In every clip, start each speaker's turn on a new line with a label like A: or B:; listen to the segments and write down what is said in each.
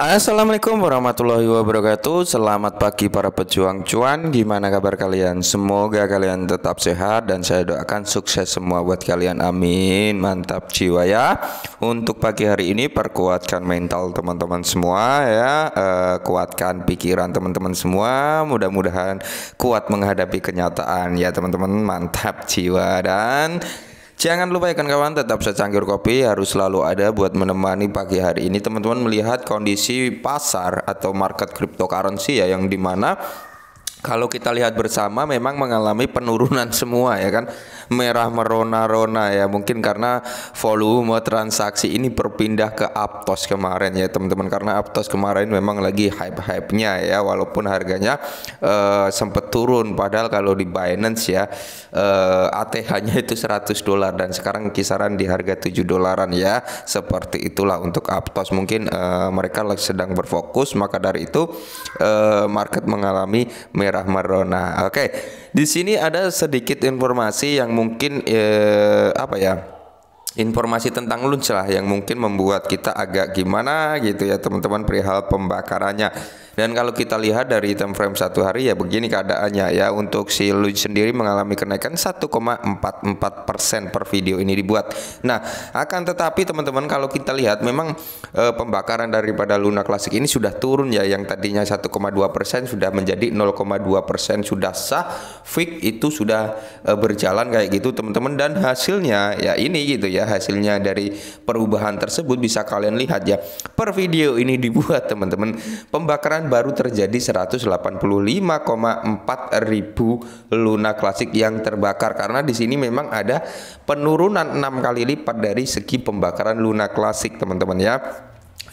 A: Assalamualaikum warahmatullahi wabarakatuh Selamat pagi para pejuang cuan Gimana kabar kalian? Semoga kalian tetap sehat Dan saya doakan sukses semua buat kalian Amin Mantap jiwa ya Untuk pagi hari ini perkuatkan mental teman-teman semua ya e, Kuatkan pikiran teman-teman semua Mudah-mudahan kuat menghadapi kenyataan ya teman-teman Mantap jiwa dan Jangan lupa ya kawan tetap secangkir kopi harus selalu ada buat menemani pagi hari ini teman-teman melihat kondisi pasar atau market cryptocurrency ya yang dimana kalau kita lihat bersama memang mengalami penurunan semua ya kan merah merona-rona ya mungkin karena volume transaksi ini berpindah ke Aptos kemarin ya teman-teman karena Aptos kemarin memang lagi hype hypenya ya walaupun harganya uh, eh, sempat turun padahal kalau di Binance ya uh, eh, ATH-nya itu 100 dolar dan sekarang kisaran di harga 7 dolaran ya seperti itulah untuk Aptos mungkin uh, mereka sedang berfokus maka dari itu uh, market mengalami merah Rahmarona, Oke, okay. di sini ada sedikit informasi yang mungkin eh, apa ya? Informasi tentang lunch lah yang mungkin membuat kita agak gimana gitu ya teman-teman perihal pembakarannya. Dan kalau kita lihat dari time frame satu hari ya begini keadaannya ya untuk si Luj sendiri mengalami kenaikan 1,44 persen per video ini dibuat. Nah akan tetapi teman-teman kalau kita lihat memang e, pembakaran daripada Luna Classic ini sudah turun ya yang tadinya 1,2 persen sudah menjadi 0,2 persen sudah sah fix itu sudah e, berjalan kayak gitu teman-teman dan hasilnya ya ini gitu ya hasilnya dari perubahan tersebut bisa kalian lihat ya per video ini dibuat teman-teman pembakaran baru terjadi 185,4 ribu Luna klasik yang terbakar karena di sini memang ada penurunan enam kali lipat dari segi pembakaran Luna klasik teman-teman ya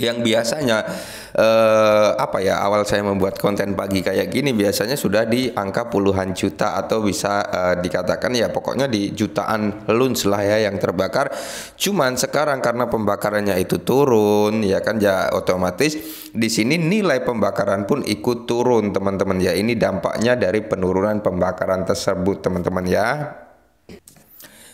A: yang biasanya eh, apa ya awal saya membuat konten pagi kayak gini biasanya sudah di angka puluhan juta atau bisa eh, dikatakan ya pokoknya di jutaan lunch lah ya yang terbakar cuman sekarang karena pembakarannya itu turun ya kan ya otomatis di sini nilai pembakaran pun ikut turun teman-teman ya ini dampaknya dari penurunan pembakaran tersebut teman-teman ya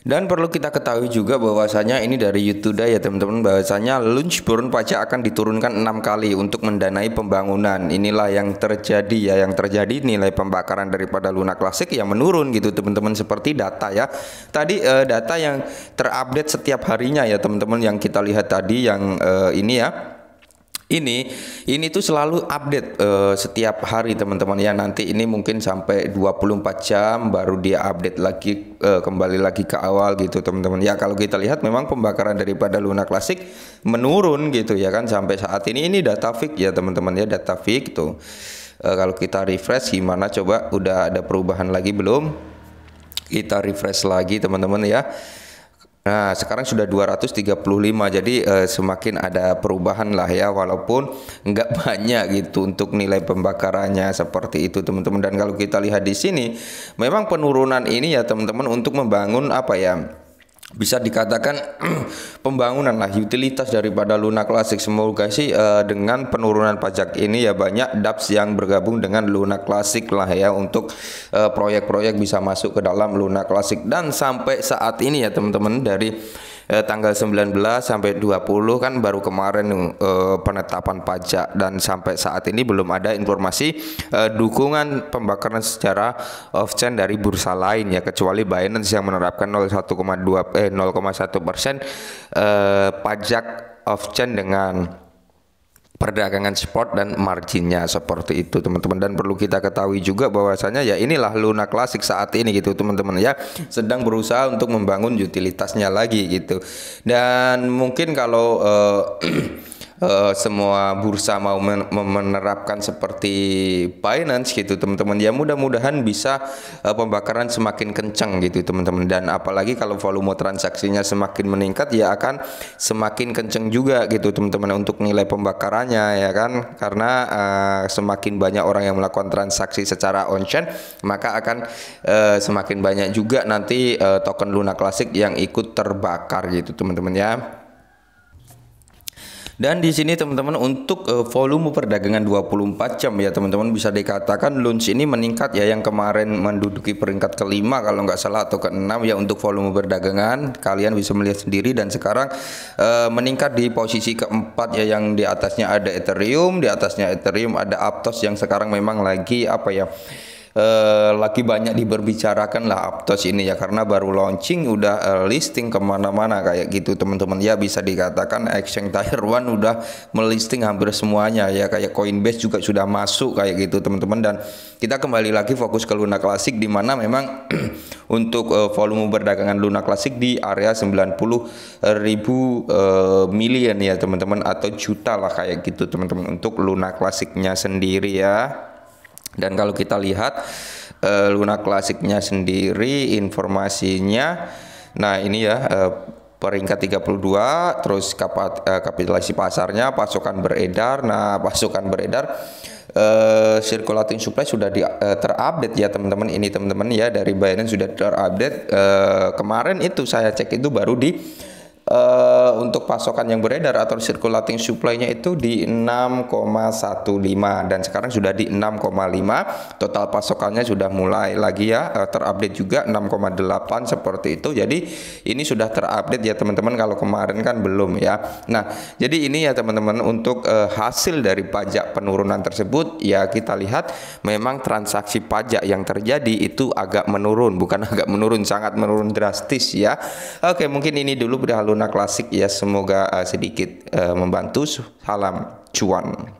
A: dan perlu kita ketahui juga bahwasanya ini dari Youtuda ya teman-teman bahwasanya burn pajak akan diturunkan enam kali untuk mendanai pembangunan. Inilah yang terjadi ya yang terjadi nilai pembakaran daripada lunak klasik yang menurun gitu teman-teman seperti data ya. Tadi e, data yang terupdate setiap harinya ya teman-teman yang kita lihat tadi yang e, ini ya ini ini tuh selalu update uh, setiap hari teman-teman ya nanti ini mungkin sampai 24 jam baru dia update lagi uh, kembali lagi ke awal gitu teman-teman ya kalau kita lihat memang pembakaran daripada Luna klasik menurun gitu ya kan sampai saat ini ini data fix ya teman-teman ya data fix tuh uh, kalau kita refresh gimana coba udah ada perubahan lagi belum kita refresh lagi teman-teman ya Nah, sekarang sudah 235. Jadi eh, semakin ada perubahan lah ya walaupun nggak banyak gitu untuk nilai pembakarannya seperti itu teman-teman. Dan kalau kita lihat di sini memang penurunan ini ya teman-teman untuk membangun apa ya? bisa dikatakan pembangunan lah utilitas daripada Luna Classic semoga sih uh, dengan penurunan pajak ini ya banyak DAPS yang bergabung dengan Luna Classic lah ya untuk eh, proyek-proyek uh, bisa masuk ke dalam Luna Classic dan sampai saat ini ya teman-teman dari eh, tanggal 19 sampai 20 kan baru kemarin eh, penetapan pajak dan sampai saat ini belum ada informasi eh, dukungan pembakaran secara off chain dari bursa lain ya kecuali Binance yang menerapkan 0,1 eh 0,1 persen eh, pajak off chain dengan perdagangan spot dan marginnya seperti itu teman-teman dan perlu kita ketahui juga bahwasanya ya inilah Luna klasik saat ini gitu teman-teman ya sedang berusaha untuk membangun utilitasnya lagi gitu dan mungkin kalau uh, Eh, semua bursa mau men menerapkan seperti Binance gitu teman-teman ya mudah-mudahan bisa uh, pembakaran semakin kencang gitu teman-teman dan apalagi kalau volume transaksinya semakin meningkat ya akan semakin kencang juga gitu teman-teman untuk nilai pembakarannya ya kan karena uh, semakin banyak orang yang melakukan transaksi secara on chain maka akan uh, semakin banyak juga nanti uh, token Luna Classic yang ikut terbakar gitu teman-teman ya. Dan di sini teman-teman untuk eh, volume perdagangan 24 jam ya teman-teman bisa dikatakan Lunch ini meningkat ya yang kemarin menduduki peringkat kelima kalau nggak salah atau keenam ya untuk volume perdagangan kalian bisa melihat sendiri dan sekarang uh, meningkat di posisi keempat ya yang di atasnya ada Ethereum, di atasnya Ethereum ada Aptos yang sekarang memang lagi apa ya eh, lagi banyak diberbicarakan lah Aptos ini ya karena baru launching udah eh, listing kemana-mana kayak gitu teman-teman ya bisa dikatakan exchange Taiwan udah melisting hampir semuanya ya kayak Coinbase juga sudah masuk kayak gitu teman-teman dan kita kembali lagi fokus ke Luna Classic di mana memang untuk eh, volume perdagangan Luna Classic di area 90 ribu eh, million ya teman-teman atau juta lah kayak gitu teman-teman untuk Luna Classicnya sendiri ya. Dan kalau kita lihat uh, Luna klasiknya sendiri informasinya nah ini ya uh, peringkat 32 terus kapat, uh, eh, kapitalisasi pasarnya pasokan beredar. Nah, pasokan beredar Uh, circulating supply sudah di, uh, terupdate ya teman-teman. Ini teman-teman ya dari Binance sudah terupdate. Uh, kemarin itu saya cek itu baru di uh, Eh, untuk pasokan yang beredar atau circulating supply-nya itu di 6,15 dan sekarang sudah di 6,5 total pasokannya sudah mulai lagi ya eh, terupdate juga 6,8 seperti itu jadi ini sudah terupdate ya teman-teman kalau kemarin kan belum ya nah jadi ini ya teman-teman untuk eh, hasil dari pajak penurunan tersebut ya kita lihat memang transaksi pajak yang terjadi itu agak menurun bukan agak menurun sangat menurun drastis ya oke mungkin ini dulu berhaluna klasik ya ya semoga uh, sedikit uh, membantu. Salam cuan.